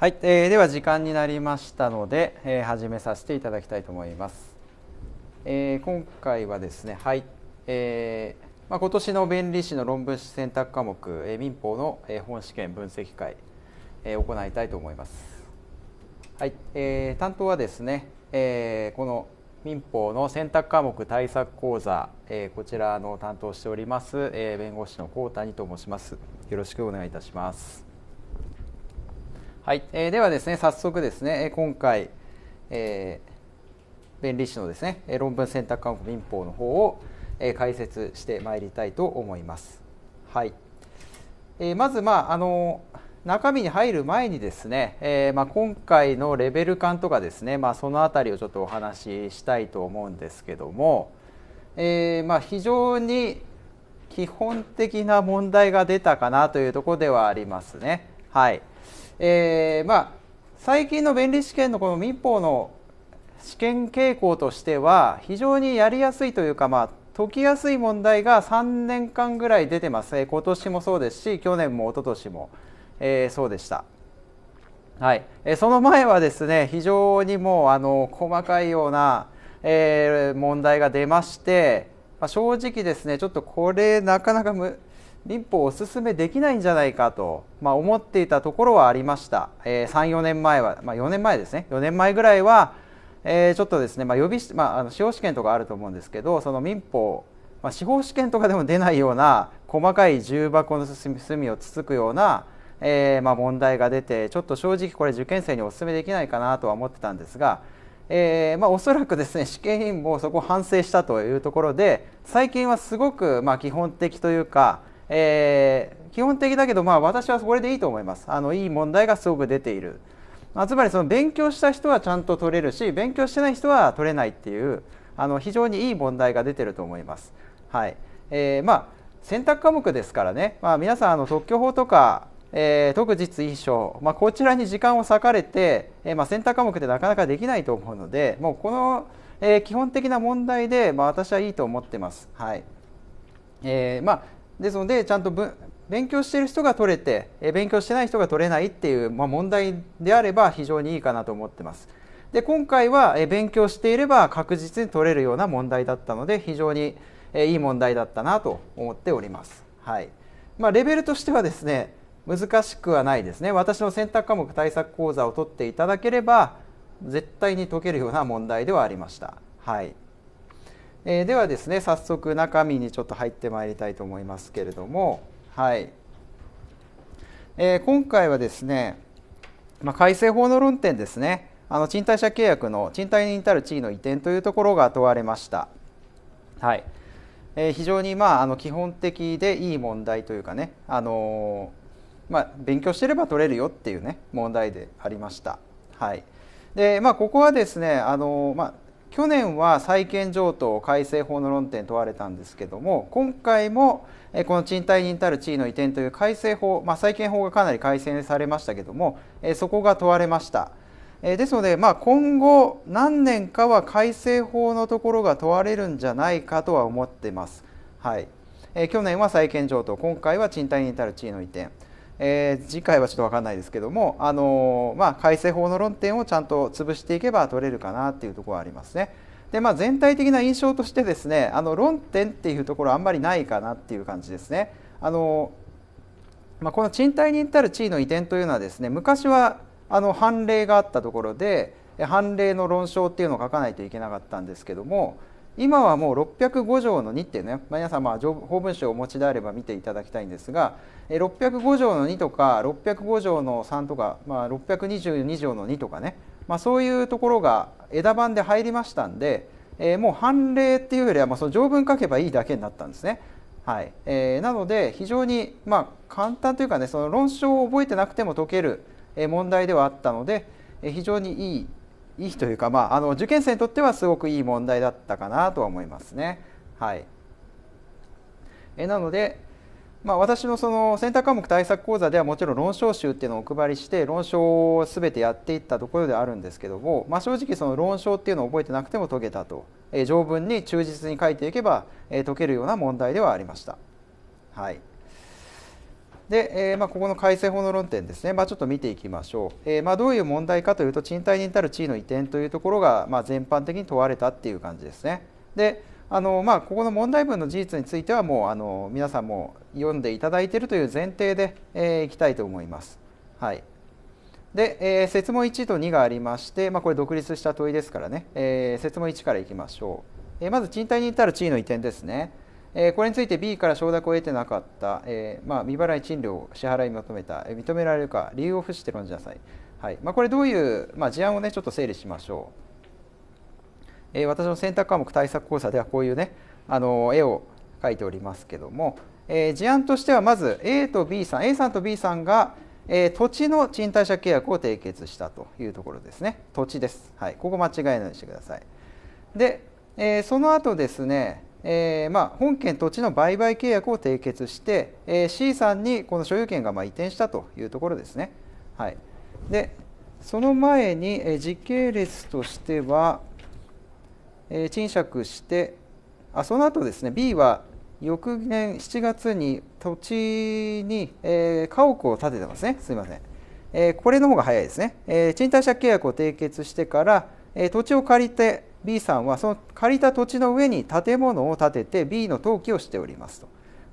はい、えー、では時間になりましたので、えー、始めさせていただきたいと思います。えー、今回はですね、はい、えー、まあ今年の弁理士の論文選択科目、えー、民法の、え本試験分析会、えー、行いたいと思います。はい、えー、担当はですね、えー、この民法の選択科目対策講座、えー、こちらの担当しております、えー、弁護士の高谷と申します。よろしくお願いいたします。はい、えー、ではですね早速ですね今回、えー、弁理士のですね論文選択勧告民法の方を、えー、解説してまいりたいと思います。はい、えー、まずまああの中身に入る前にですね、えー、まあ、今回のレベル感とかですね、まあ、その辺りをちょっとお話ししたいと思うんですけども、えー、まあ、非常に基本的な問題が出たかなというところではありますね。はいえー、まあ、最近の弁理試験のこの民法の試験傾向としては非常にやりやすいというか、まあ、解きやすい問題が3年間ぐらい出てます、ね、今年もそうですし去年も一昨年も、えー、そうでした。はい、えその前はですね非常にもうあの細かいような、えー、問題が出まして、まあ、正直ですねちょっとこれなかなかむ民法をおすすめできないんじゃないかと、まあ、思っていたところはありました、えー、34年前は、まあ、4年前ですね4年前ぐらいは、えー、ちょっとですね、まあ、予備、まあ、あの司法試験とかあると思うんですけどその民法、まあ、司法試験とかでも出ないような細かい重箱の隅をつつくような、えーまあ、問題が出てちょっと正直これ受験生におすすめできないかなとは思ってたんですがえーまあ、おそらくですね試験委員もそこ反省したというところで最近はすごく、まあ、基本的というか、えー、基本的だけど、まあ、私はこれでいいと思います。あのいい問題がすごく出ている。まあ、つまりその勉強した人はちゃんと取れるし勉強してない人は取れないっていうあの非常にいい問題が出てると思います。はいえー、まあ、選択科目ですからね、まあ、皆さんあの特許法とか、えー、特実印象、まあ、こちらに時間を割かれて、えー、ま選択科目ってなかなかできないと思うのでもうこの、え基本的な問題で、ま私はいいと思ってます。はいえーまあ、ですのでちゃんと勉強してる人が取れて勉強してない人が取れないっていう、まあ、問題であれば非常にいいかなと思ってます。で今回は勉強していれば確実に取れるような問題だったので非常にいい問題だったなと思っております。はいまあ、レベルとしてはですね難しくはないですね私の選択科目対策講座を取っていただければ絶対に解けるような問題ではありました。はいえー、ではですね早速中身にちょっと入ってまいりたいと思いますけれども、はいえー、今回はですね、まあ、改正法の論点ですねあの賃貸借契約の賃貸に至る地位の移転というところが問われました。はいえー、非常にまああの基本的でいい問題というかね、あのー、まあ、勉強してれば取れるよっていうね問題でありました。はいでまあ、ここはですね、あのー、まあ、去年は債権譲渡改正法の論点問われたんですけども今回もこの賃貸人たる地位の移転という改正法、まあ、債権法がかなり改正されましたけどもそこが問われましたですので、まあ、今後何年かは改正法のところが問われるんじゃないかとは思ってます、はい、去年は債権譲渡今回は賃貸人たる地位の移転えー、次回はちょっと分かんないですけども、あのー、まあ、改正法の論点をちゃんと潰していけば取れるかなっていうところはありますね。でまあ、全体的な印象としてですねあの論点っていうところあんまりないかなっていう感じですね。あのー、まあ、この賃貸に至る地位の移転というのはですね昔はあの判例があったところで判例の論証っていうのを書かないといけなかったんですけども今はもう605条の2っていうね皆さんまあ法文書をお持ちであれば見ていただきたいんですが605条の2とか605条の3とか、まあ、622条の2とかね、まあ、そういうところが枝番で入りましたんで、えー、もう判例っていうよりはまあその条文書けばいいだけになったんですね。はいえー、なので非常にまあ簡単というかねその論証を覚えてなくても解ける問題ではあったので非常にいいいいというか、まあ、あの受験生にとってはすごくいい問題だったかなとは思いますね。はい、えなので、まあ、私のその選択科目対策講座ではもちろん論証集っていうのをお配りして論証を全てやっていったところであるんですけども、まあ、正直その論証っていうのを覚えてなくても解けたと、え条文に忠実に書いていけば、え解けるような問題ではありました。はいで、えー、まあ、ここの改正法の論点ですね、まあ、ちょっと見ていきましょう、えー、まあ、どういう問題かというと賃貸に至る地位の移転というところが、まあ、全般的に問われたっていう感じですね。であのまあ、ここの問題文の事実についてはもうあの皆さんも読んでいただいているという前提で、えー、いきたいと思います。はい、で、えー、説問1と2がありまして、まあ、これ独立した問いですからね、えー、説問1からいきましょう、えまず賃貸に至る地位の移転ですね。えこれについて B から承諾を得てなかった、えまあ、未払い賃料を支払いまとめた、え認められるか理由を付して論じなさい、はいまあ、これどういう、まあ、事案をねちょっと整理しましょう、え私の選択科目対策講座ではこういうねあの絵を描いておりますけども、え事案としてはまず A と B さん A さんと B さんがえ土地の賃貸借契約を締結したというところですね土地です、はい、ここ間違えないようにしてくださいで、えその後ですねえーまあ、本件土地の売買契約を締結して、えー、C さんにこの所有権がまあ移転したというところですね。はい、でその前に、えー、時系列としては、えー、賃借してあその後ですね B は翌年7月に土地に、えー、家屋を建ててますねすみません、えー、これの方が早いですね、えー、賃貸借契約を締結してから、えー、土地を借りて B さんはその借りた土地の上に建物を建てて B の登記をしておりますと。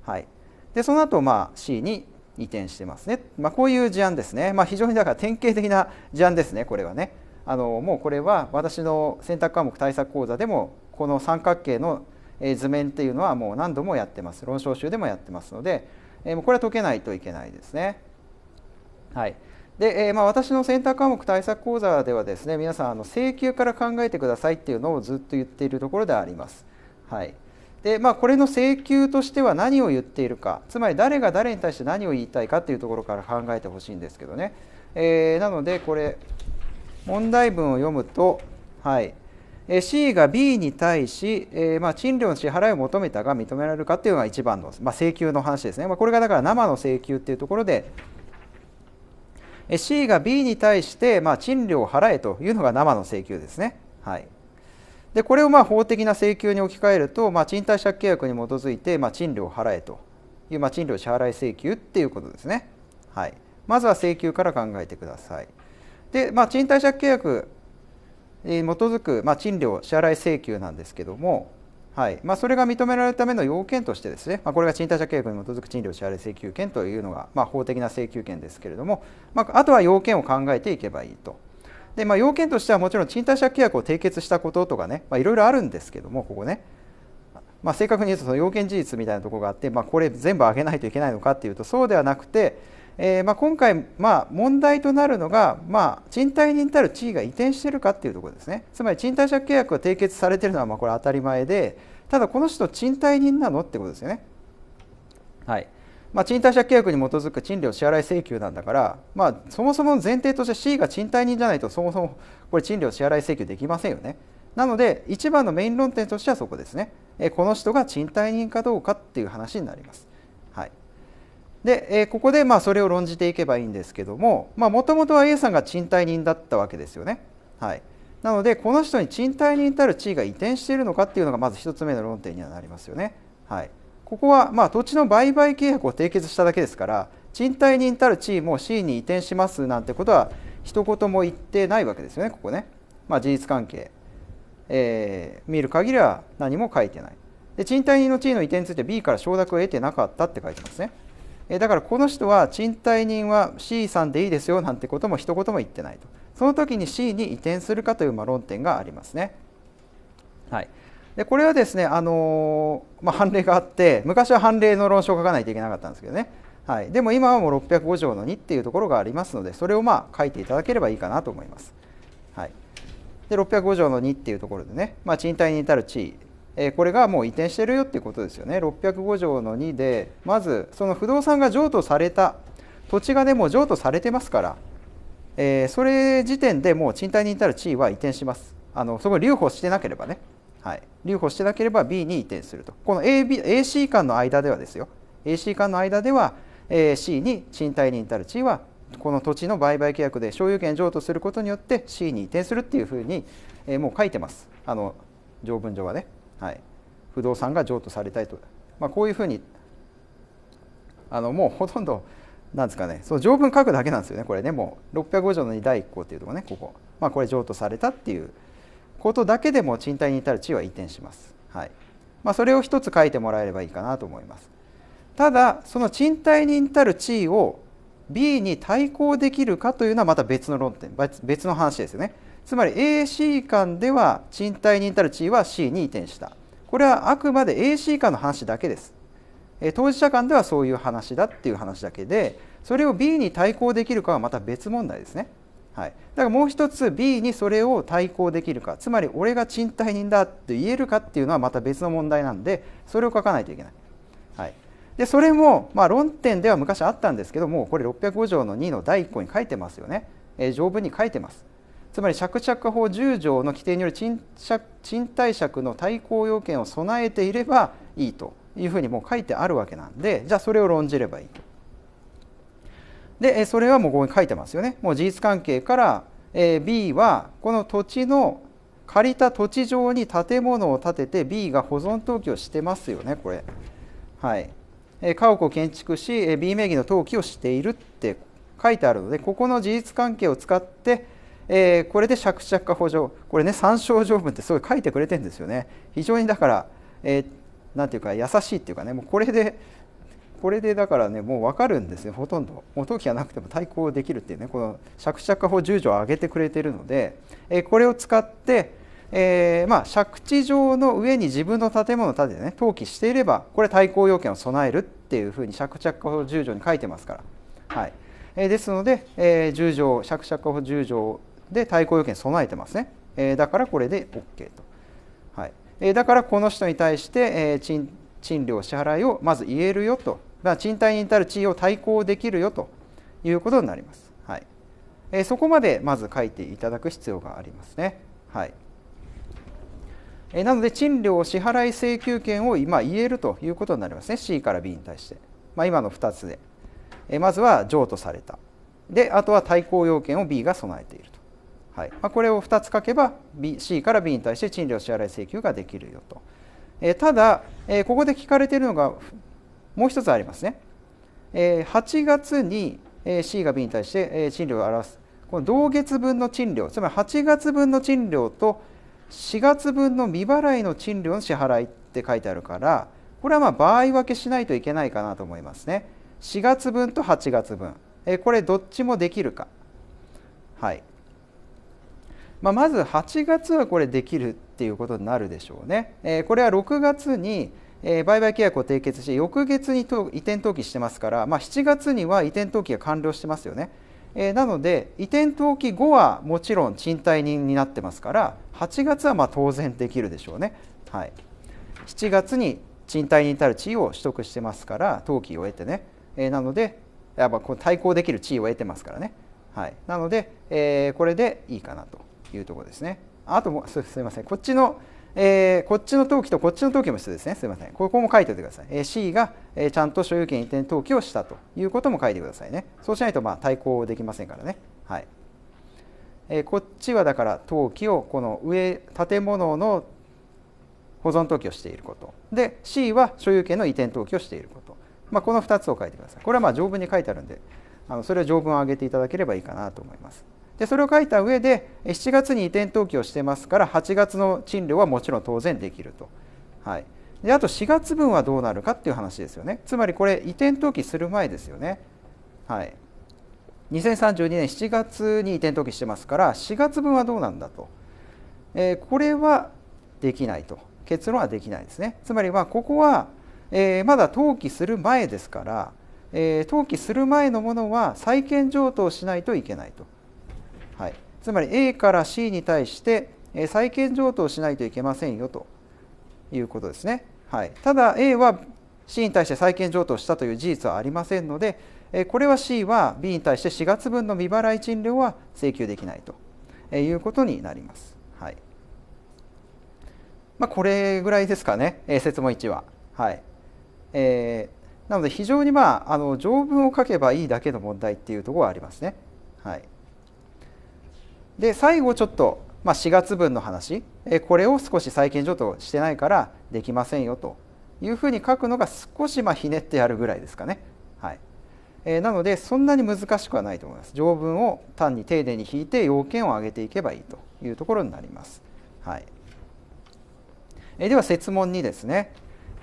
はい、でその後まあ C に移転してますね。まあ、こういう事案ですね。まあ、非常にだから典型的な事案ですねこれはね。あのもうこれは私の選択科目対策講座でもこの三角形の図面っていうのはもう何度もやってます論証集でもやってますのでこれは解けないといけないですね。はい、で、えー、まあ、私のセンター科目対策講座ではですね皆さんあの請求から考えてくださいっていうのをずっと言っているところであります。はいでまあ、これの請求としては何を言っているかつまり誰が誰に対して何を言いたいかっていうところから考えてほしいんですけどね、えー、なのでこれ問題文を読むと、はい、C が B に対し、えー、まあ、賃料の支払いを求めたが認められるかっていうのが一番の、まあ、請求の話ですね、まあ、これがだから生の請求っていうところで C が B に対して、まあ、賃料を払えというのが生の請求ですね。はい、でこれをまあ法的な請求に置き換えると、まあ、賃貸借契約に基づいて、まあ、賃料を払えという、まあ、賃料支払い請求っていうことですね。はい、まずは請求から考えてください。で、まあ、賃貸借契約に基づく、まあ、賃料支払い請求なんですけども、はいまあ、それが認められるための要件としてですね、まあ、これが賃貸借契約に基づく賃料支払い請求権というのが、まあ、法的な請求権ですけれども、まあ、あとは要件を考えていけばいいと。でまあ、要件としてはもちろん賃貸借契約を締結したこととかね、まいろいろあるんですけどもここね、まあ、正確に言うとその要件事実みたいなところがあって、まあ、これ全部あげないといけないのかっていうとそうではなくてえー、まあ、今回、まあ、問題となるのが、まあ、賃貸人たる地位が移転しているかというところですねつまり賃貸借契約が締結されているのはまあこれ当たり前でただこの人賃貸人なのってことですよね。はいまあ、賃貸借契約に基づく賃料支払い請求なんだから、まあ、そもそもの前提として C が賃貸人じゃないとそもそもこれ賃料支払い請求できませんよね。なので一番のメイン論点としてはそこですね。えこの人が賃貸人かどうかっていう話になります。で、えここでまあそれを論じていけばいいんですけどももともとは A さんが賃貸人だったわけですよね。はい、なのでこの人に賃貸人たる地位が移転しているのかっていうのがまず1つ目の論点にはなりますよね。はい、ここはまあ土地の売買契約を締結しただけですから賃貸人たる地位も C に移転しますなんてことは一言も言ってないわけですよねここね。まあ、事実関係、えー、見る限りは何も書いてない。で賃貸人の地位の移転について B から承諾を得てなかったって書いてますね。えだからこの人は賃貸人は C さんでいいですよなんてことも一言も言ってないとその時に C に移転するかというま論点がありますね。はい、でこれはですね、あのー、まあ、判例があって昔は判例の論証を書かないといけなかったんですけどね、はい、でも今はもう605条の2っていうところがありますのでそれをまあ書いていただければいいかなと思います。はい、で605条の2っていうところでね、まあ、賃貸に至る地位えこれがもう移転してるよっていうことですよね605条の2でまずその不動産が譲渡された土地がでも譲渡されてますから、えそれ時点でもう賃貸に至る地位は移転しますあのそこ留保してなければね、はい、留保してなければ B に移転するとこの AB AC 間の間ではですよ AC 間の間では C に賃貸に至る地位はこの土地の売買契約で所有権譲渡することによって C に移転するっていうふうに、えもう書いてますあの条文上はね。はい、不動産が譲渡されたいと、まあ、こういうふうにあのもうほとんどなんですかねその条文書くだけなんですよねこれねもう605条の2第1項っていうとこねここ、まあ、これ譲渡されたっていうことだけでも賃貸に至る地位は移転します、はいまあ、それを一つ書いてもらえればいいかなと思いますただその賃貸に至る地位を B に対抗できるかというのはまた別の論点別の話ですよねつまり AC 間では賃貸人たる地位は C に移転したこれはあくまで AC 間の話だけです、え当事者間ではそういう話だっていう話だけでそれを B に対抗できるかはまた別問題ですね、はい、だからもう一つ B にそれを対抗できるかつまり俺が賃貸人だって言えるかっていうのはまた別の問題なんでそれを書かないといけない、はい、でそれも、まあ、論点では昔あったんですけどもこれ605条の2の第1項に書いてますよね、えー、条文に書いてますつまり借借法10条の規定による賃貸借の対抗要件を備えていればいいというふうにもう書いてあるわけなんでじゃあそれを論じればいいと。でそれはもうここに書いてますよね。もう事実関係から B はこの土地の借りた土地上に建物を建てて B が保存登記をしてますよねこれ。はい、家屋を建築し B 名義の登記をしているって書いてあるのでここの事実関係を使ってえー、これで借借家補助これね参照条文ってすごい書いてくれてるんですよね非常にだから、えー、ていうか優しいっていうかねもうこれでこれでだからねもう分かるんですよほとんどもう登記がなくても対抗できるっていうねこの借借家法10条を上げてくれてるので、えー、これを使ってえー、まあ、借地上の上に自分の建物を建ててね登記していればこれ対抗要件を備えるっていうふうに借着法10条に書いてますから、はいえですので、えー、10条借着法10条で対抗要件備えてますね、えー、だからこれで OK と、はいえー、だからこの人に対して、えー、賃賃料支払いをまず言えるよと、まあ、賃貸に至る地位を対抗できるよということになります、はいえー、そこまでまず書いていただく必要がありますね、はいえー、なので賃料支払い請求権を今言えるということになりますね C から B に対して、まあ、今の2つで、えー、まずは譲渡されたであとは対抗要件を B が備えているとはいまあ、これを2つ書けば B C から B に対して賃料支払い請求ができるよと、えー、ただ、えー、ここで聞かれているのがもう1つありますね、えー、8月に C が B に対して賃料を表すこの同月分の賃料つまり8月分の賃料と4月分の未払いの賃料の支払いって書いてあるからこれはまあ場合分けしないといけないかなと思いますね4月分と8月分、えこれどっちもできるか、はい、まあ、まず8月はこれできるっていうことになるでしょうね。えー、これは6月にえー、売買契約を締結し翌月に移転登記してますから、まあ、7月には移転登記が完了してますよね、えー、なので移転登記後はもちろん賃貸人になってますから8月はま当然できるでしょうね、はい、7月に賃貸に至る地位を取得してますから登記を得てね、えー、なのでやっぱこう対抗できる地位を得てますからね、はい、なので、えこれでいいかなと。いうところですね。あともすみませんこっちの、えー、こっちの登記とこっちの登記も必要ですねすみませんここも書いておいてください、えー、C が、えー、ちゃんと所有権移転登記をしたということも書いてくださいねそうしないとまあ対抗できませんからねはい、えー、こっちはだから登記をこの上建物の保存登記をしていることで C は所有権の移転登記をしていること、まあ、この2つを書いてくださいこれはまあ条文に書いてあるんであのそれは条文を上げていただければいいかなと思いますでそれを書いた上で7月に移転登記をしてますから8月の賃料はもちろん当然できると、はい、であと4月分はどうなるかっていう話ですよねつまりこれ移転登記する前ですよね、はい、2032年7月に移転登記してますから4月分はどうなんだと、えー、これはできないと結論はできないですねつまりまここは、えー、まだ登記する前ですから、えー、登記する前のものは債権譲渡をしないといけないと。はい、つまり A から C に対して債権譲渡をしないといけませんよということですね。はい、ただ A は C に対して債権譲渡したという事実はありませんのでこれは C は B に対して4月分の未払い賃料は請求できないということになります。はいまあ、これぐらいですかね、説問1は。はいえー、なので非常にまああの条文を書けばいいだけの問題っていうところはありますね。はいで最後ちょっと、まあ、4月分の話これを少し債権譲渡してないからできませんよというふうに書くのが少しまあひねってやるぐらいですかね。はいえー、なのでそんなに難しくはないと思います。条文を単に丁寧に引いて要件を挙げていけばいいというところになります。はいえー、では設問2ですね。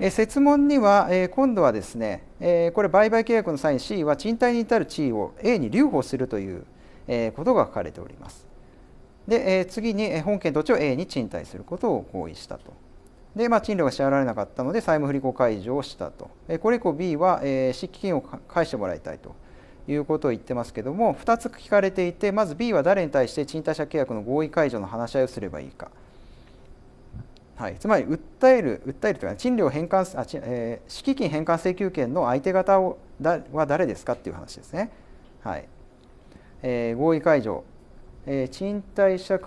え設問には、え今度はですね、えこれ売買契約の際に C は賃貸に至る地位を A に留保するという、えことが書かれております。で、えー、次に本件土地を A に賃貸することを合意したと。で、まあ、賃料が支払われなかったので債務不履行解除をしたと。えこれ以降 B は、えー、金を返してもらいたいということを言ってますけども2つ聞かれていてまず B は誰に対して賃貸借契約の合意解除の話し合いをすればいいか。はい、つまり訴える訴えるというのは賃料返還あ、えー、敷金返還請求権の相手方をだは誰ですかっていう話ですね。はいえー、合意解除え賃貸借、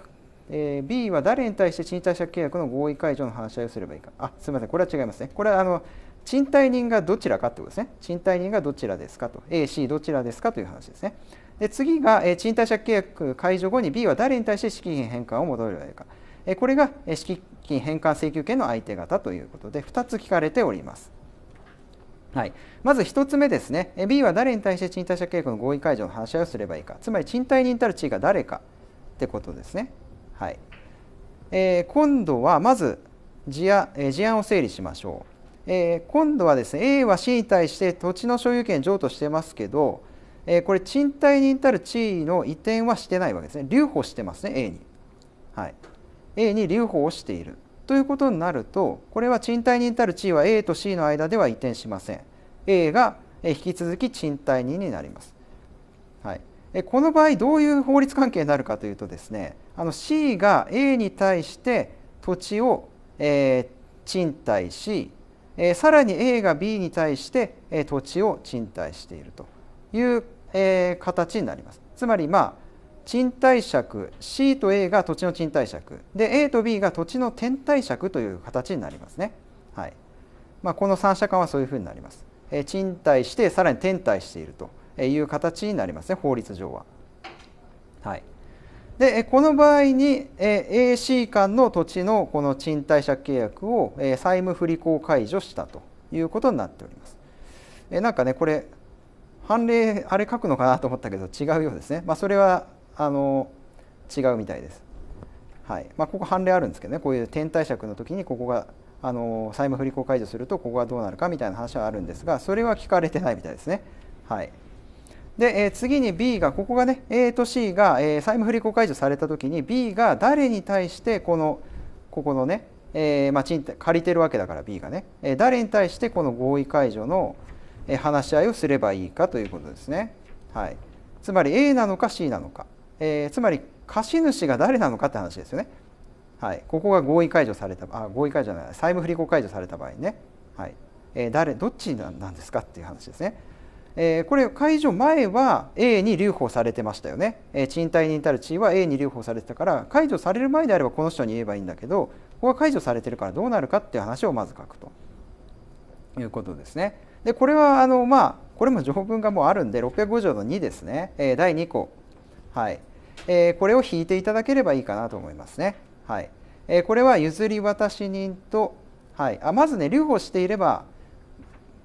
えー、B は誰に対して賃貸借契約の合意解除の話し合いをすればいいか。あ、すみません、これは違いますね。これはあの賃貸人がどちらかということですね。賃貸人がどちらですかと。A、C どちらですかという話ですね。で次が、えー、賃貸借契約解除後に B は誰に対して資金返還をめればいいか。えー、これが、えー、金返還請求権の相手方ということで2つ聞かれております。はい、まず1つ目ですね B は誰に対して賃貸借契約の合意解除の話し合いをすればいいかつまり賃貸人たる地位が誰かってことですね、はいえー、今度はまず事案,、えー、事案を整理しましょう、えー、今度はですね A は C に対して土地の所有権譲渡してますけど、えこれ賃貸人たる地位の移転はしてないわけですね留保してますね A に、はい、A に留保をしているということになるとこれは賃貸人たる地位は A と C の間では移転しません A が引き続き賃貸人になります、はい、この場合どういう法律関係になるかというとですねあの C が A に対して土地を、えー、賃貸し、えー、さらに A が B に対して、えー、土地を賃貸しているという、えー、形になります。つまりまあ賃貸借 C と A が土地の賃貸借で A と B が土地の転貸借という形になりますね、はいまあ、この三者間はそういうふうになります、え賃貸してさらに転貸しているという形になりますね法律上は、はい、でこの場合に AC 間の土地のこの賃貸借契約を債務不履行解除したということになっておりますなんかねこれ判例あれ書くのかなと思ったけど違うようですね、まあ、それはあの違うみたいです。はいまあ、ここ判例あるんですけどねこういう天体尺の時にここがあの債務不履行解除するとここがどうなるかみたいな話はあるんですがそれは聞かれてないみたいですね。はい、で、えー、次に B がここがね A と C が、えー、債務不履行解除された時に B が誰に対してこのここのね、えー、まあ、賃貸借りてるわけだから B がね、え誰に対してこの合意解除の、え話し合いをすればいいかということですね。はい、つまり A なのか C なのか。えー、つまり貸主が誰なのかって話ですよね。はい、ここが合意解除されたあ合意解除じゃない債務不履行解除された場合ね、はいえー、誰どっちなんですかっていう話ですね。えー、これ解除前は A に留保されてましたよね、えー、賃貸に至る地位は A に留保されてたから解除される前であればこの人に言えばいいんだけどここが解除されてるからどうなるかっていう話をまず書くということですね。でこれはあのまあこれも条文がもうあるんで6 5条の2ですね、えー、第2項はいえこれを引いていただければいいかなと思いますね。はいえこれは譲り渡し人と、はい、あまずね留保していれば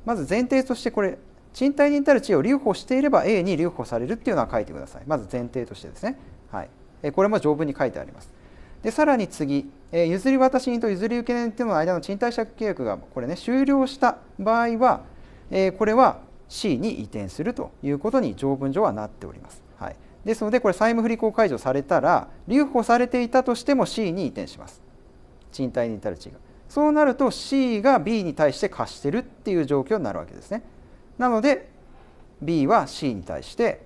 まず前提としてこれ賃貸人たる地位を留保していれば A に留保されるっていうのは書いてくださいまず前提としてですね、はい、えこれも条文に書いてありますでさらに次、え譲り渡し人と譲り受け人のの間の賃貸借契約がこれね終了した場合は、えこれは C に移転するということに条文上はなっておりますですのでこれ債務不履行解除されたら留保されていたとしても C に移転します賃貸に至る地がそうなると C が B に対して貸してるっていう状況になるわけですねなので B は C に対して、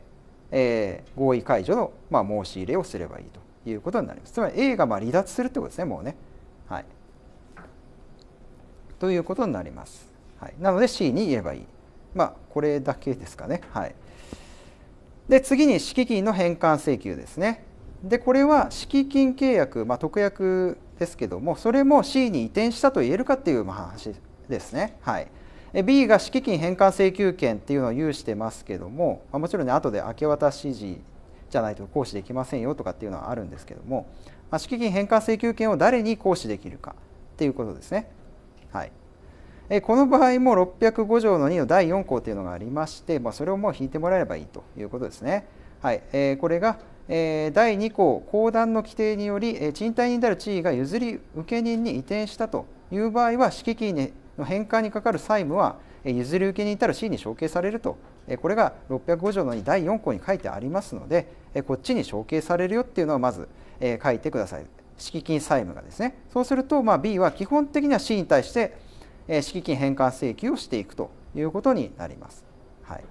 えー、合意解除の、まあ、申し入れをすればいいということになりますつまり A がま離脱するってことですねもうねはいということになります、はい、なので C に言えばいいまあこれだけですかねはいで次に敷金の返還請求ですねでこれは敷金契約、まあ、特約ですけどもそれも C に移転したと言えるかっていう話ですね、はい、B が敷金返還請求権っていうのを有してますけども、まあ、もちろんね後で明け渡し時じゃないと行使できませんよとかっていうのはあるんですけども、まあ、敷金返還請求権を誰に行使できるかっていうことですね。はいこの場合も605条の2の第4項というのがありまして、まあ、それをもう引いてもらえればいいということですね。はいこれが、第2項公団の規定により、賃貸人である地位が譲り受け人に移転したという場合は敷金の返還にかかる債務は、譲り受け人たる C に承継されると、これが605条の2第4項に書いてありますので、こっちに承継されるよっていうのはまず、書いてください。敷金債務がですねそうすると、まあ、B は基本的には C に対してえ敷金返還請求をしていくということになります。はい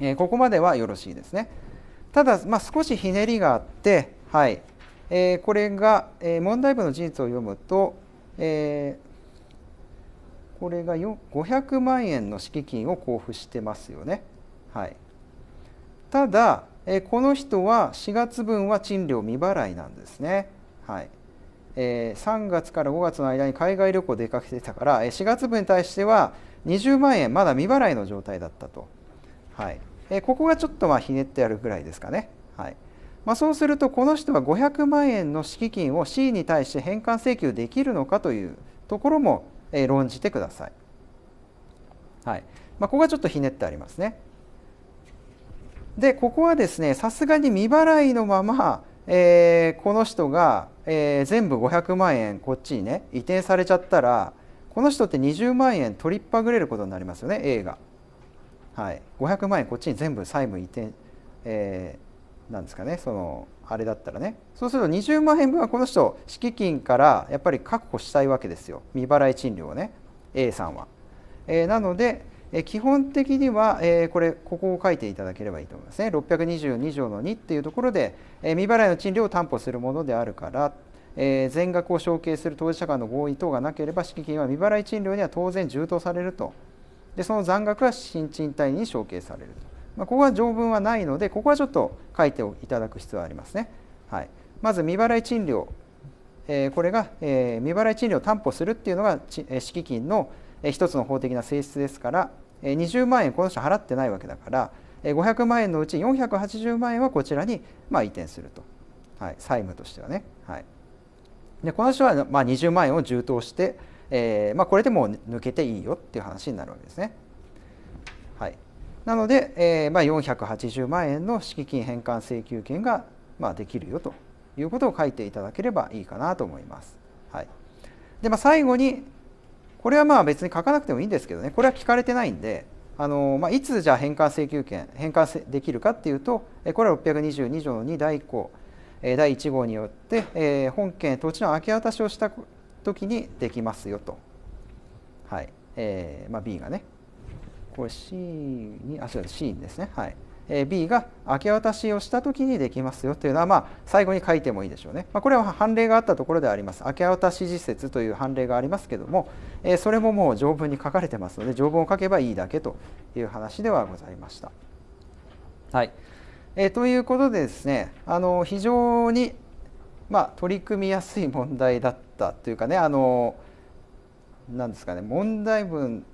えここまではよろしいですね。ただ、まあ、少しひねりがあって、はいえー、これが、えー、問題文の事実を読むと、えー、これが500万円の敷金を交付してますよね。はい、ただ、えこの人は4月分は賃料未払いなんですね。はいえ3月から5月の間に海外旅行出かけてたから4月分に対しては20万円まだ未払いの状態だったと、はいえここがちょっとまあひねってやるぐらいですかね、はいまあ、そうするとこの人は500万円の敷金を C に対して返還請求できるのかというところも、え論じてください、はいまあ、ここがちょっとひねってありますねでここはですねさすがに未払いのままえー、この人が、えー、全部500万円こっちにね移転されちゃったらこの人って20万円取りっぱぐれることになりますよね A が、はい、500万円こっちに全部債務移転、えー、なんですかねそのあれだったらねそうすると20万円分はこの人敷金からやっぱり確保したいわけですよ未払い賃料をね A さんは、えー、なのでえ基本的には、えこれここを書いていただければいいと思いますね622条の2っていうところで、え未払いの賃料を担保するものであるから、え全額を承継する当事者間の合意等がなければ敷金は未払い賃料には当然充当されるとでその残額は新賃単位に承継されると、まあ、ここは条文はないのでここはちょっと書いていただく必要はありますね、はい、まず未払い賃料、えこれが、え未払い賃料を担保するっていうのが、敷金の、一つの法的な性質ですから20万円この人払ってないわけだから500万円のうち480万円はこちらにま移転すると、はい、債務としてはね、はい、でこの人はま20万円を充当して、えー、まあ、これでもう抜けていいよっていう話になるわけですね。はい、なので、えー、まあ、480万円の敷金返還請求権がまできるよということを書いていただければいいかなと思います。はいでまあ、最後に、これはまあ別に書かなくてもいいんですけどねこれは聞かれてないんであの、まあ、いつじゃあ返還請求権返還できるかっていうとこれは622条の2第1項第1号によって、えー、本件土地の明け渡しをした時にできますよと、はいえーまあ、B がねこれ C にあそうです C ですねはい B が明け渡しをしたときにできますよというのは、まあ、最後に書いてもいいでしょうね、まあ、これは判例があったところであります明け渡し時節という判例がありますけれども、えそれももう条文に書かれてますので条文を書けばいいだけという話ではございました。はい、えということでですねあの非常に、まあ、取り組みやすい問題だったというかねあのなんですかね問題文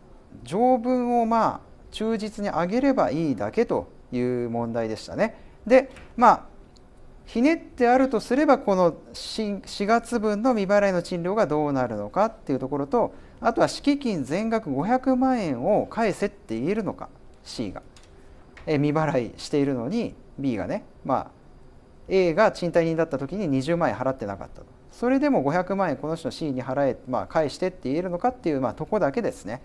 条文をまあ忠実に上げればいいだけという問題でしたね。でまあひねってあるとすればこの 4, 4月分の未払いの賃料がどうなるのかっていうところとあとは敷金全額500万円を返せって言えるのか C がえ未払いしているのに B がね、まあ、A が賃貸人だった時に20万円払ってなかったとそれでも500万円この人 C に払え、まあ、返してって言えるのかっていう、まあ、とこだけですね。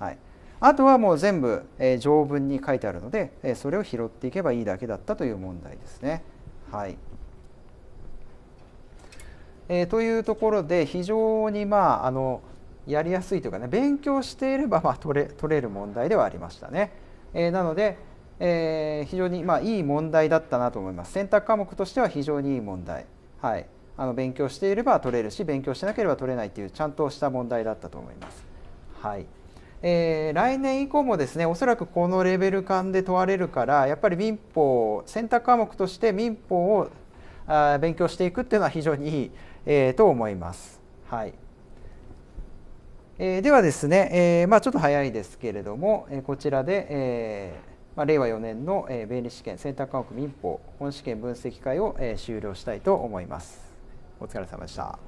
はい、あとはもう全部、え条文に書いてあるので、えそれを拾っていけばいいだけだったという問題ですね。はいえー、というところで非常にまああのやりやすいというかね勉強していればまあ取れ取れる問題ではありましたね。えー、なので、えー、非常にまあいい問題だったなと思います。選択科目としては非常にいい問題。はい、あの勉強していれば取れるし勉強してなければ取れないというちゃんとした問題だったと思います。はいえー、来年以降もですねおそらくこのレベル感で問われるからやっぱり民法選択科目として民法をあ勉強していくっていうのは非常にいい、えー、と思います。はいえー、ではですね、えーまあ、ちょっと早いですけれども、えー、こちらで、えーまあ、令和4年の、えー、弁理試験選択科目民法本試験分析会を、えー、終了したいと思います。お疲れ様でした。